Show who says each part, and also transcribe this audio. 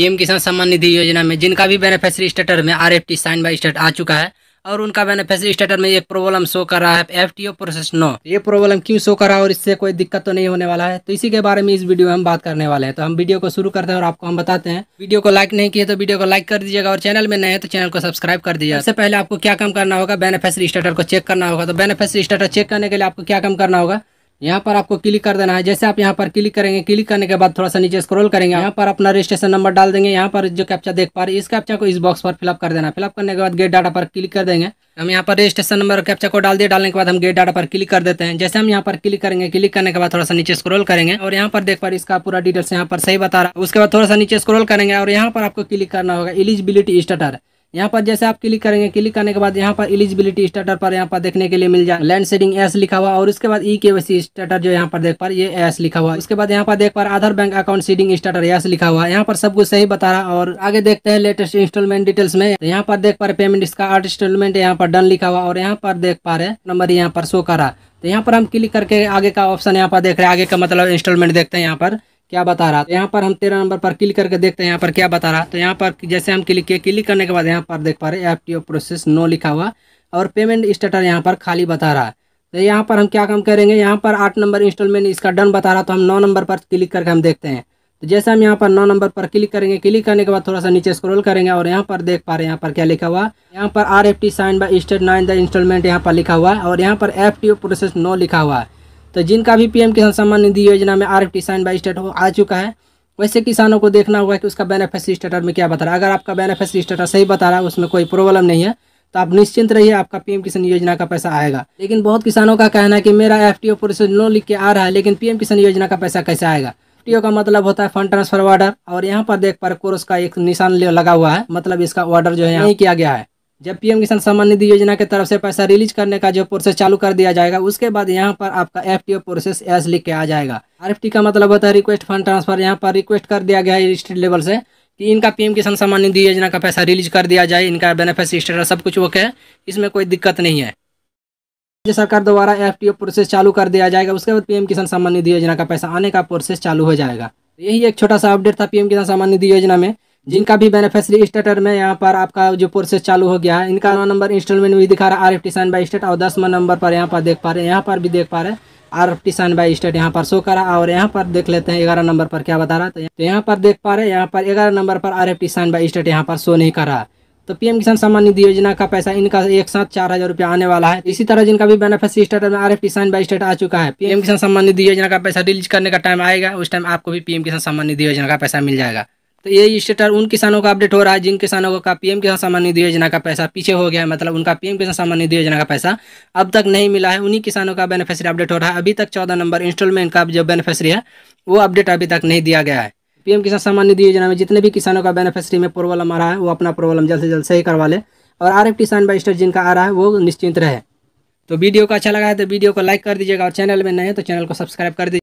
Speaker 1: PM किसान सम्मान निधि योजना में जिनका भी बेनिफिशरी स्टेटर में आर साइन बाई स्टेट आ चुका है और उनका बेनिफिशरी स्टेटर में एक प्रॉब्लम शो कर रहा है F T O process no ये प्रॉब्लम क्यों शो कर रहा है और इससे कोई दिक्कत तो नहीं होने वाला है तो इसी के बारे में इस वीडियो में हम बात करने वाले हैं तो हम वीडियो को शुरू करते हैं और आपको हम बताते हैं वीडियो को लाइक नहीं किए तो वीडियो को लाइक कर दीजिएगा और चैनल में नए तो चैनल को सब्सक्राइब कर दीजिएगा सबसे पहले आपको क्या काम करना होगा बेनिफिशरी स्टेटर को चेक करना होगा तो बेनिफिशरी स्टेटर चेक करने के लिए आपको क्या काम करना होगा यहाँ पर आपको क्लिक कर देना है जैसे आप यहाँ पर क्लिक करेंगे क्लिक करने के बाद थोड़ा सा नीचे स्क्रॉल करेंगे यहाँ पर अपना रजिस्ट्रेशन नंबर डाल देंगे यहाँ पर जो कैप्चा देख पा रहे इस कैप्चा को इस बॉक्स पर फिलअप कर देना फिलअप करने के बाद गेट डाटा पर क्लिक कर देंगे हम यहाँ पर रजिस्ट्रेशन नंबर और कैप्चा को डाल दिए डालने के बाद हम गेट डाटा पर क्लिक कर देते हैं जैसे हम यहाँ पर क्लिक करेंगे क्लिक करने के बाद थोड़ा सा नीचे स्क्रॉल करेंगे और यहाँ पर देख पा रहे इसका पूरा डिटेल्स यहाँ पर सही बता रहा है उसके बाद थोड़ा सा नीचे स्क्रॉल करेंगे और यहाँ पर आपको क्लिक करना होगा एलिजिबिलिटी स्टार्टर यहाँ पर जैसे आप क्लिक करेंगे क्लिक करने के बाद यहाँ पर एलिजिबिलिटी स्टार्टर पर यहाँ पर देखने के लिए मिल जाए लैंड सेडिंग एस लिखा हुआ और उसके बाद ई के वैसी स्टार्टर जो यहाँ पर देख पा ये एस लिखा हुआ उसके बाद यहाँ पर देख पा Aadhaar bank account seeding status लिखा हुआ यहाँ पर सब कुछ सही बता रहा और आगे देखते हैं लेटेस्ट इंस्टॉलमेंट डिटेल्स में यहाँ पर देख पा रहे पेमेंट इसका आठ इंस्टॉलमेंट यहाँ पर डन लिखा हुआ और यहाँ पर देख पा रहे नंबर यहाँ पर शो करा तो यहाँ पर हम क्लिक करके आगे का ऑप्शन यहाँ पर देख रहे हैं आगे का मतलब इंस्टॉलमेंट देखते हैं यहाँ पर क्या बता रहा तो यहाँ पर हम तेरह नंबर पर क्लिक करके देखते हैं यहाँ पर क्या बता रहा तो यहाँ पर जैसे हम क्लिक किए क्लिक करने के बाद यहाँ पर देख पा रहे F T O process no लिखा हुआ और पेमेंट स्टेटस यहाँ पर खाली बता रहा है तो यहाँ पर हम क्या काम करेंगे यहाँ पर आठ नंबर इंस्टॉलमेंट इसका डन बता रहा तो हम नौ नंबर पर क्लिक करके हम देखते हैं तो जैसे हम यहाँ पर नौ नंबर पर क्लिक करेंगे क्लिक करने के बाद थोड़ा सा नीचे स्क्रॉल करेंगे और यहाँ पर देख पा रहे हैं यहाँ पर क्या लिखा हुआ यहाँ पर R F T sign by state nine the installment यहाँ पर लिखा हुआ है और यहाँ पर F T O process no लिखा हुआ है तो जिनका भी पीएम किसान सम्मान निधि योजना में आर साइन बाई स्टेट हो आ चुका है वैसे किसानों को देखना होगा कि उसका बेनिफिशरी स्टेटर में क्या बता रहा है अगर आपका बेनिफिशरी स्टेटर सही बता रहा है उसमें कोई प्रॉब्लम नहीं है तो आप निश्चिंत रहिए आपका पीएम किसान योजना का पैसा आएगा लेकिन बहुत किसानों का कहना है कि मेरा एफ टी प्रोसेस नो लिख के आ रहा है लेकिन पीएम किसान योजना का पैसा कैसे आएगा एफ का मतलब होता है फंड ट्रांसफर ऑर्डर और यहाँ पर देख पर कोर्स का एक निशान लगा हुआ है मतलब इसका ऑर्डर जो है यहाँ किया गया है जब पीएम किसान सम्मान निधि योजना के तरफ से पैसा रिलीज करने का जो प्रोसेस चालू कर दिया जाएगा उसके बाद यहाँ पर आपका एफ प्रोसेस एस लिख के आ जाएगा आर का मतलब होता है रिक्वेस्ट फंड ट्रांसफर यहाँ पर रिक्वेस्ट कर दिया गया है स्टेट लेवल से कि इनका पीएम किसान सम्मान निधि योजना का पैसा रिलीज कर दिया जाए इनका बेनिफिट स्टेटस सब कुछ ओके है इसमें कोई दिक्कत नहीं है राज्य सरकार द्वारा एफ प्रोसेस चालू कर दिया जाएगा उसके बाद पीएम किसान सम्मान निधि योजना का पैसा आने का प्रोसेस चालू हो जाएगा यही एक छोटा सा अपडेट था पीएम किसान सम्मान निधि योजना में जिनका भी बेनिफिशरी स्टेटर में यहाँ पर आपका जो प्रोसेस चालू हो गया है इनका नौ नंबर इंस्टॉलमेंट भी दिखा रहा है R F T sign by state और दसवा नंबर पर यहाँ पर देख पा रहे हैं यहाँ पर भी देख पा रहे हैं R F T sign by state यहाँ पर शो करा और यहाँ पर देख लेते हैं ग्यारह नंबर पर क्या बता रहा है तो, तो यहाँ पर देख पा रहे हैं यहाँ पर ग्यारह नंबर पर R F T sign by state यहाँ पर शो नहीं कर रहा तो पीएम किसान सम्मान निधि योजना का पैसा इनका एक साथ चार हजार रुपया आने वाला है इसी तरह जिनका भी बेनिफिशियरी स्टेटस में R F sign by state आ चुका है पीएम किसान सम्मान निधि योजना का पैसा रिलीज करने का टाइम आएगा उस टाइम आपको भी पीएम किसान सम्मान निधि योजना का पैसा मिल जाएगा तो ये स्टेटर उन किसानों का अपडेट हो रहा है जिन किसानों का पीएम किसान सम्मान निधि योजना का पैसा पीछे हो गया है मतलब उनका पीएम किसान सम्मान निधि योजना का पैसा अब तक नहीं मिला है उन्हीं किसानों का बेनिफिशरी अपडेट हो रहा है अभी तक चौदह नंबर इंस्टॉलमेंट का जो बेनिफिशरी है वो अपडेट अभी तक नहीं दिया गया है पीएम किसान सम्मान निधि योजना में जितने भी किसानों का बेनिफिशरी में प्रॉब्लम आ रहा है वो अपना प्रॉब्लम जल्द से जल्द सही करवा ले और आर एफ किसान बाइस्टर जिनका आ रहा है वो निश्चिंत रहे तो वीडियो को अच्छा लगा है तो वीडियो को लाइक कर दीजिएगा और चैनल में नए तो चैनल को सब्सक्राइब कर दीजिए